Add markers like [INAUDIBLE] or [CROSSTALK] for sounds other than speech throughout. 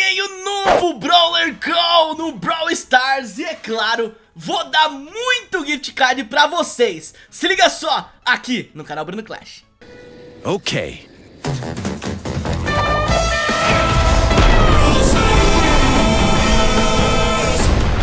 ganhei o novo Brawler Call no Brawl Stars e é claro, vou dar muito gift card pra vocês. Se liga só, aqui no canal Bruno Clash. Ok.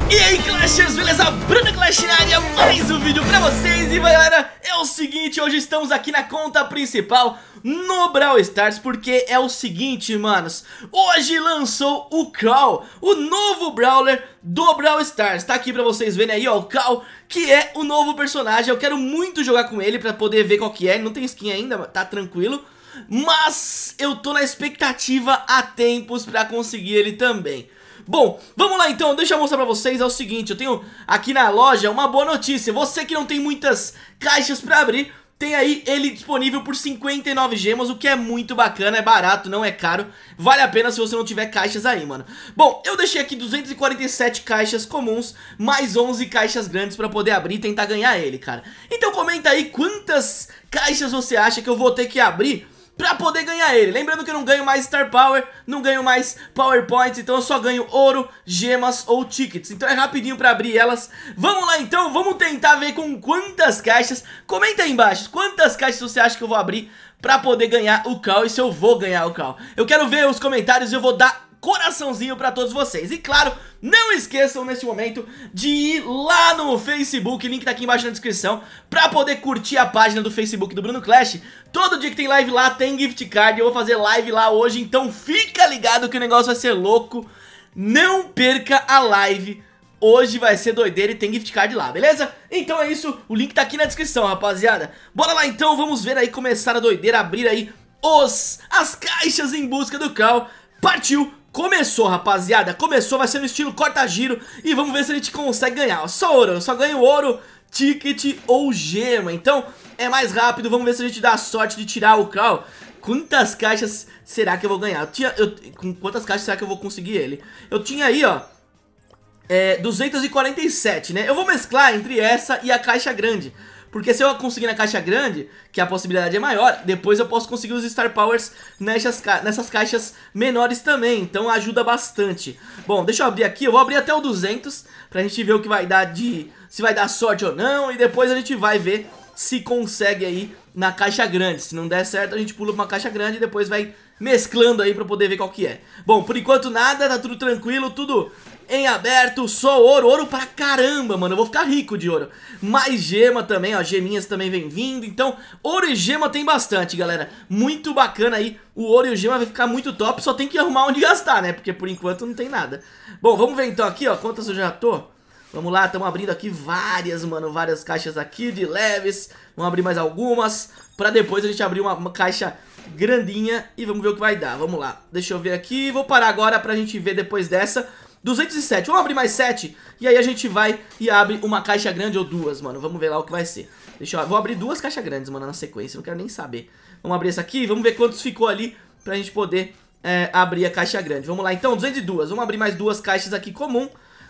E aí, claro. Clashers, beleza? Bruno Clash na área, mais um vídeo pra vocês E galera, é o seguinte, hoje estamos aqui na conta principal no Brawl Stars Porque é o seguinte, manos, hoje lançou o Crawl, o novo Brawler do Brawl Stars Tá aqui pra vocês verem aí, ó, o Crawl, que é o novo personagem Eu quero muito jogar com ele pra poder ver qual que é, não tem skin ainda, tá tranquilo mas eu tô na expectativa há tempos pra conseguir ele também. Bom, vamos lá então, deixa eu mostrar pra vocês, é o seguinte, eu tenho aqui na loja uma boa notícia, você que não tem muitas caixas pra abrir, tem aí ele disponível por 59 gemas, o que é muito bacana, é barato, não é caro, vale a pena se você não tiver caixas aí, mano. Bom, eu deixei aqui 247 caixas comuns, mais 11 caixas grandes pra poder abrir e tentar ganhar ele, cara. Então comenta aí quantas caixas você acha que eu vou ter que abrir pra poder ganhar ele. Lembrando que eu não ganho mais Star Power, não ganho mais PowerPoint, então eu só ganho ouro, gemas ou tickets. Então é rapidinho pra abrir elas. Vamos lá então, vamos tentar ver com quantas caixas. Comenta aí embaixo, quantas caixas você acha que eu vou abrir pra poder ganhar o Cal e se eu vou ganhar o Cal. Eu quero ver os comentários e eu vou dar coraçãozinho pra todos vocês. E claro, não esqueçam neste momento de ir lá no Facebook, link tá aqui embaixo na descrição, pra poder curtir a página do Facebook do Bruno Clash. Todo dia que tem live lá tem gift card, eu vou fazer live lá hoje, então fica ligado que o negócio vai ser louco. Não perca a live Hoje vai ser doideira e tem gift card lá, beleza? Então é isso, o link tá aqui na descrição, rapaziada Bora lá então, vamos ver aí começar a doideira, abrir aí os, as caixas em busca do Cal Partiu Começou, rapaziada, começou, vai ser no estilo corta-giro e vamos ver se a gente consegue ganhar. Só ouro, só ganho ouro, ticket ou gema. Então, é mais rápido, vamos ver se a gente dá a sorte de tirar o Carl. Quantas caixas será que eu vou ganhar? Eu tinha, eu, com quantas caixas será que eu vou conseguir ele? Eu tinha aí, ó, é, 247, né? Eu vou mesclar entre essa e a caixa grande. Porque se eu conseguir na caixa grande, que a possibilidade é maior, depois eu posso conseguir os Star Powers nessas, ca nessas caixas menores também. Então ajuda bastante. Bom, deixa eu abrir aqui. Eu vou abrir até o 200 pra gente ver o que vai dar de... Se vai dar sorte ou não. E depois a gente vai ver se consegue aí na caixa grande. Se não der certo, a gente pula pra uma caixa grande e depois vai mesclando aí pra poder ver qual que é. Bom, por enquanto nada, tá tudo tranquilo, tudo em aberto, só ouro, ouro pra caramba, mano, eu vou ficar rico de ouro. Mais gema também, ó, geminhas também vem vindo, então ouro e gema tem bastante, galera. Muito bacana aí, o ouro e o gema vai ficar muito top, só tem que arrumar onde gastar, né, porque por enquanto não tem nada. Bom, vamos ver então aqui, ó, quantas eu já tô... Vamos lá, estamos abrindo aqui várias, mano, várias caixas aqui de leves Vamos abrir mais algumas Pra depois a gente abrir uma, uma, caixa grandinha e vamos ver o que vai dar Vamos lá, deixa eu ver aqui Vou parar agora pra gente ver depois dessa 207. Vamos abrir mais 7. E aí a gente vai e abre uma caixa grande ou duas, mano. Vamos ver lá o que vai ser. Deixa eu... Vou abrir duas caixas grandes, mano, na sequência. Não quero nem saber. Vamos abrir essa aqui. Vamos ver quantos ficou ali pra gente poder é, abrir a caixa grande. Vamos lá, então. 202. Vamos abrir mais duas caixas aqui comum.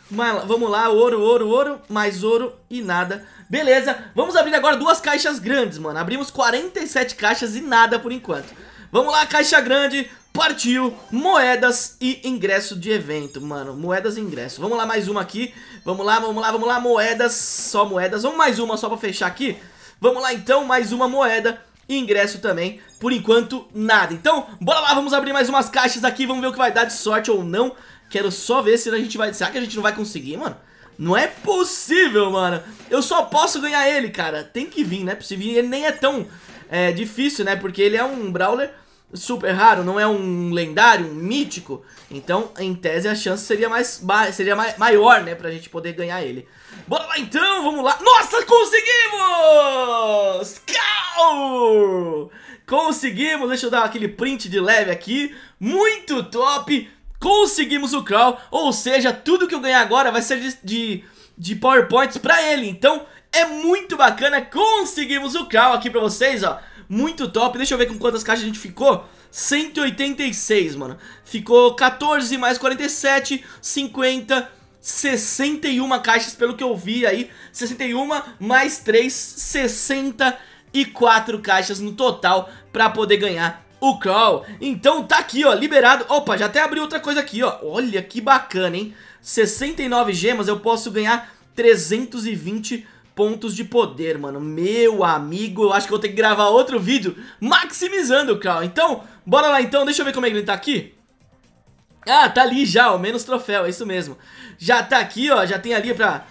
Vamos lá, ouro, ouro, ouro, mais ouro e nada Beleza, vamos abrir agora duas caixas grandes, mano Abrimos 47 caixas e nada por enquanto Vamos lá, caixa grande, partiu, moedas e ingresso de evento, mano, moedas e ingresso. Vamos lá, mais uma aqui, vamos lá, vamos lá, vamos lá, moedas, só moedas. Vamos mais uma só pra fechar aqui. Vamos lá então, mais uma moeda e ingresso também. Por enquanto, nada. Então, bora lá, vamos abrir mais umas caixas aqui, vamos ver o que vai dar de sorte ou não. Quero só ver se a gente vai... Será que a gente não vai conseguir, mano? Não é possível, mano. Eu só posso ganhar ele, cara. Tem que vir, né? Se vir, ele nem é tão é, difícil, né? Porque ele é um Brawler super raro, não é um lendário, um mítico. Então, em tese, a chance seria mais seria ma maior, né? Pra gente poder ganhar ele. Bora lá então, vamos lá. Nossa, conseguimos! Cal! Conseguimos, deixa eu dar aquele print de leve aqui. Muito top! Conseguimos o crawl, ou seja, tudo que eu ganhar agora vai ser de, de, de powerpoints pra ele Então é muito bacana, conseguimos o crawl aqui pra vocês, ó Muito top, deixa eu ver com quantas caixas a gente ficou 186, mano Ficou 14 mais 47, 50, 61 caixas pelo que eu vi aí 61 mais 3, 64 caixas no total pra poder ganhar o Crawl. Então tá aqui, ó, liberado. Opa, já até abri outra coisa aqui, ó. Olha que bacana, hein? 69 gemas, eu posso ganhar 320 pontos de poder, mano. Meu amigo, eu acho que vou ter que gravar outro vídeo maximizando o Crawl. Então, bora lá então, deixa eu ver como é que ele tá aqui. Ah, tá ali já, ó, menos troféu, é isso mesmo. Já tá aqui, ó, já tem ali pra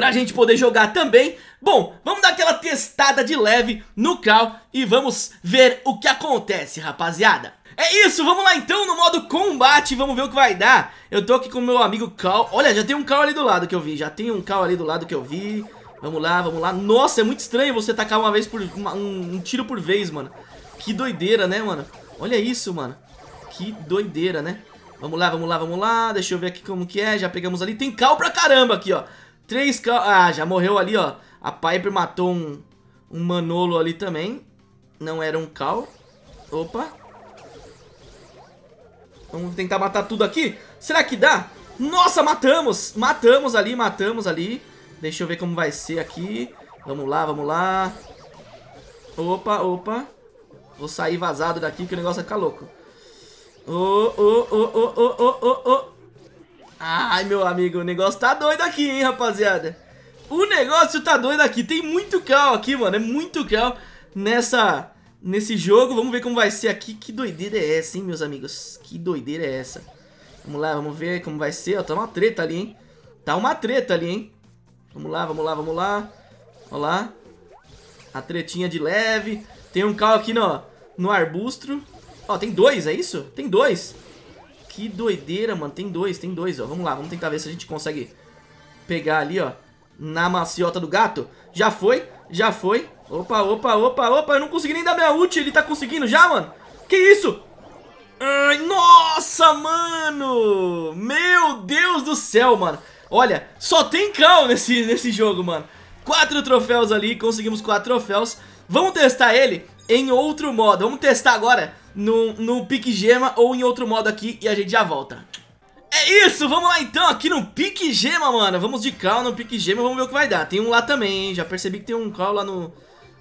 pra gente poder jogar também. Bom, vamos dar aquela testada de leve no Cal e vamos ver o que acontece, rapaziada. É isso, vamos lá então no modo combate, vamos ver o que vai dar. Eu tô aqui com o meu amigo Cal. Olha, já tem um Cal ali do lado que eu vi, já tem um Cal ali do lado que eu vi. Vamos lá, vamos lá. Nossa, é muito estranho você tacar uma vez por... Uma, um, um tiro por vez, mano. Que doideira, né, mano? Olha isso, mano. Que doideira, né? Vamos lá, vamos lá, vamos lá. Deixa eu ver aqui como que é. Já pegamos ali. Tem cal pra caramba aqui, ó. Três cal... Ah, já morreu ali, ó. A Piper matou um, um Manolo ali também. Não era um cal. Opa. Vamos tentar matar tudo aqui. Será que dá? Nossa, matamos! Matamos ali, matamos ali. Deixa eu ver como vai ser aqui. Vamos lá, vamos lá. Opa, opa. Vou sair vazado daqui que o negócio vai é ficar louco. Ô, ô, ô, ô, ô, ô, ô, ô. Ai, meu amigo, o negócio tá doido aqui, hein, rapaziada. O negócio tá doido aqui. Tem muito cal aqui, mano. É muito cal nessa, nesse jogo. Vamos ver como vai ser aqui. Que doideira é essa, hein, meus amigos? Que doideira é essa? Vamos lá, vamos ver como vai ser. Ó, tá uma treta ali, hein? Tá uma treta ali, hein? Vamos lá, vamos lá, vamos lá. Ó lá. A tretinha de leve. Tem um cal aqui no, no arbusto. Ó, tem dois, é isso? Tem dois. Que doideira, mano. Tem dois, tem dois, ó. Vamos lá, vamos tentar ver se a gente consegue pegar ali, ó. Na maciota do gato. Já foi, já foi. Opa, opa, opa, opa. Eu não consegui nem dar minha ult. Ele tá conseguindo já, mano. Que isso? Ai, nossa, mano. Meu Deus do céu, mano. Olha, só tem cal nesse, nesse jogo, mano. Quatro troféus ali, conseguimos quatro troféus. Vamos testar ele em outro modo. Vamos testar agora no, no pique gema ou em outro modo aqui e a gente já volta. É isso, vamos lá então, aqui no pique gema, mano. Vamos de cal no pique gema, vamos ver o que vai dar. Tem um lá também, hein? Já percebi que tem um cal lá no,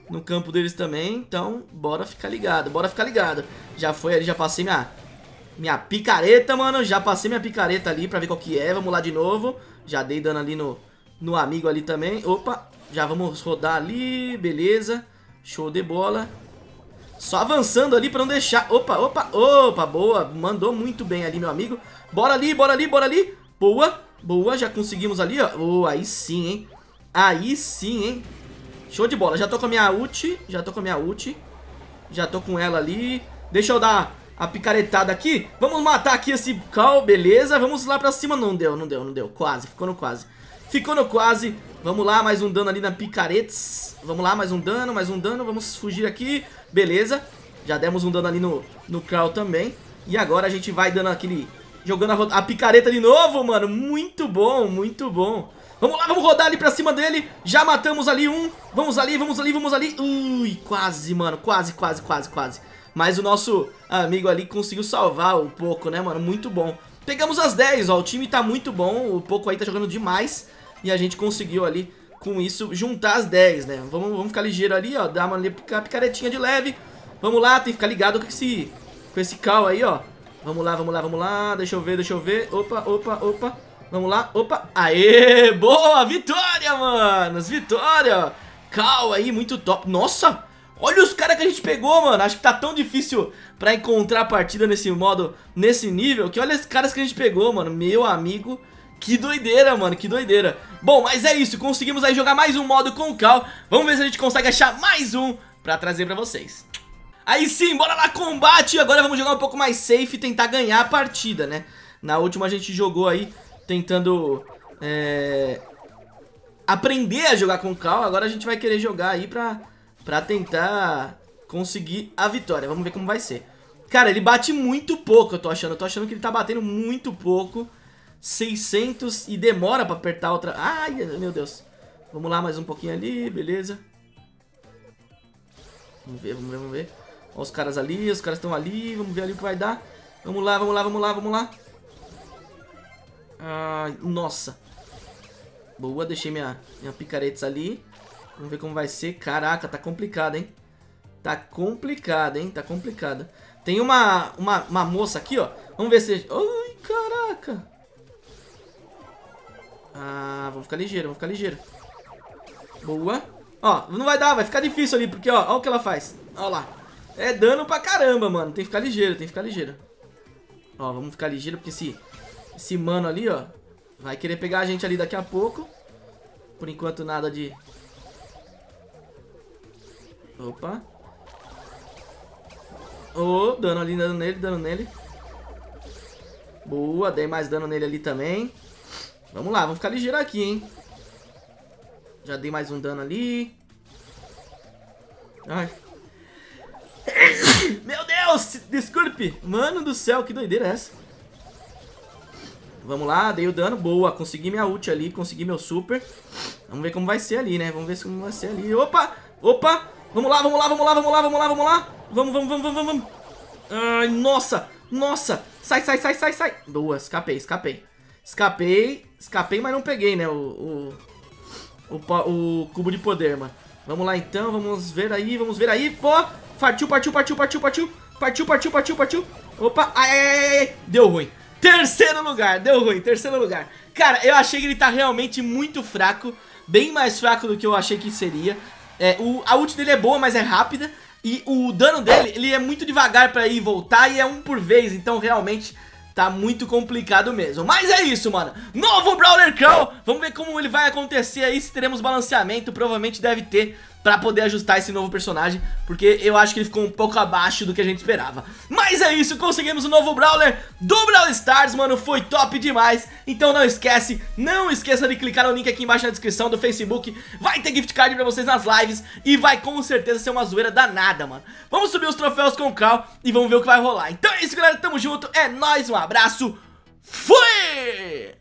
no campo deles também. Então, bora ficar ligado, bora ficar ligado. Já foi ali, já passei minha, minha picareta, mano. Já passei minha picareta ali pra ver qual que é. Vamos lá de novo. Já dei dano ali no, no amigo ali também. Opa, já vamos rodar ali, beleza. Show de bola. Só avançando ali pra não deixar... Opa, opa, opa, boa. Mandou muito bem ali, meu amigo. Bora ali, bora ali, bora ali. Boa, boa. Já conseguimos ali, ó. Oh, aí sim, hein. Aí sim, hein. Show de bola. Já tô com a minha ult. Já tô com a minha ult. Já tô com ela ali. Deixa eu dar a picaretada aqui. Vamos matar aqui esse cal, beleza. Vamos lá pra cima. Não deu, não deu, não deu. Quase, ficou no quase. Ficou no quase. Vamos lá, mais um dano ali na picaretes. Vamos lá, mais um dano, mais um dano. Vamos fugir aqui. Beleza. Já demos um dano ali no, no Crow também. E agora a gente vai dando aquele... Jogando a, a, picareta de novo, mano. Muito bom, muito bom. Vamos lá, vamos rodar ali pra cima dele. Já matamos ali um. Vamos ali, vamos ali, vamos ali. Ui, quase, mano. Quase, quase, quase, quase. Mas o nosso amigo ali conseguiu salvar um pouco, né, mano? Muito bom. Pegamos as 10, ó. O time tá muito bom. O Poco aí tá jogando demais. E a gente conseguiu ali, com isso, juntar as 10, né? Vamos, vamos ficar ligeiro ali, ó. Dar uma picaretinha de leve. Vamos lá, tem que ficar ligado com esse, com esse cal aí, ó. Vamos lá, vamos lá, vamos lá. Deixa eu ver, deixa eu ver. Opa, opa, opa. Vamos lá, opa. Aê, boa, vitória, manos. Vitória. Cal aí, muito top. Nossa, olha os caras que a gente pegou, mano. Acho que tá tão difícil pra encontrar partida nesse modo, nesse nível, que olha os caras que a gente pegou, mano. Meu amigo, que doideira, mano, que doideira Bom, mas é isso, conseguimos aí jogar mais um modo com o Cal Vamos ver se a gente consegue achar mais um pra trazer pra vocês Aí sim, bora lá, combate Agora vamos jogar um pouco mais safe e tentar ganhar a partida, né Na última a gente jogou aí tentando é... aprender a jogar com o Cal Agora a gente vai querer jogar aí pra, pra tentar conseguir a vitória Vamos ver como vai ser Cara, ele bate muito pouco, eu tô achando Eu tô achando que ele tá batendo muito pouco 600 e demora pra apertar outra... Ai, meu Deus. Vamos lá, mais um pouquinho ali, beleza. Vamos ver, vamos ver, vamos ver. Ó os caras ali, os caras estão ali, vamos ver ali o que vai dar. Vamos lá, vamos lá, vamos lá, vamos lá. Ai, nossa. Boa, deixei minha, minha picareta ali. Vamos ver como vai ser. Caraca, tá complicado, hein? Tá complicado, hein? Tá complicado. Tem uma, uma, uma moça aqui, ó. Vamos ver se... Ai, caraca. Ah, vamos ficar ligeiro, vamos ficar ligeiro. Boa. Ó, não vai dar, vai ficar difícil ali, porque, ó, ó o que ela faz. Ó lá. É dano pra caramba, mano. Tem que ficar ligeiro, tem que ficar ligeiro. Ó, vamos ficar ligeiro, porque esse, esse mano ali, ó, vai querer pegar a gente ali daqui a pouco. Por enquanto, nada de... Opa. Ô, oh, dano ali, dano nele, dano nele. Boa, dei mais dano nele ali também. Vamos lá, vamos ficar ligeiro aqui, hein? Já dei mais um dano ali. Ai. [COUGHS] Meu Deus, desculpe. Mano do céu, que doideira é essa? Vamos lá, dei o dano. Boa, consegui minha ult ali, consegui meu super. Vamos ver como vai ser ali, né? Vamos ver como vai ser ali. Opa, opa. Vamos lá, vamos lá, vamos lá, vamos lá, vamos lá, vamos lá. Vamos, vamos, vamos, vamos, vamos. Ai, nossa, nossa. Sai, sai, sai, sai, sai. Boa, escapei, escapei. Escapei. Escapei, mas não peguei, né? O, o, o, o cubo de poder, mano. Vamos lá, então. Vamos ver aí, vamos ver aí. Pô! Partiu, partiu, partiu, partiu, partiu. Partiu, partiu, partiu, partiu. Opa, ai, ai, ai, deu ruim. Terceiro lugar, deu ruim, terceiro lugar. Cara, eu achei que ele tá realmente muito fraco, bem mais fraco do que eu achei que seria. É, o, a ult dele é boa, mas é rápida. E o dano dele, ele é muito devagar pra ir e voltar e é um por vez, então realmente tá muito complicado mesmo. Mas é isso, mano. Novo Brawler Crow, Vamos ver como ele vai acontecer aí, se teremos balanceamento. Provavelmente deve ter pra poder ajustar esse novo personagem, porque eu acho que ele ficou um pouco abaixo do que a gente esperava. Mas é isso, conseguimos o um novo Brawler do Brawl Stars, mano, foi top demais. Então não esquece, não esqueça de clicar no link aqui embaixo na descrição do Facebook, vai ter gift card pra vocês nas lives e vai com certeza ser uma zoeira danada, mano. Vamos subir os troféus com o Carl e vamos ver o que vai rolar. Então é isso, galera, tamo junto, é nóis, um abraço, fui!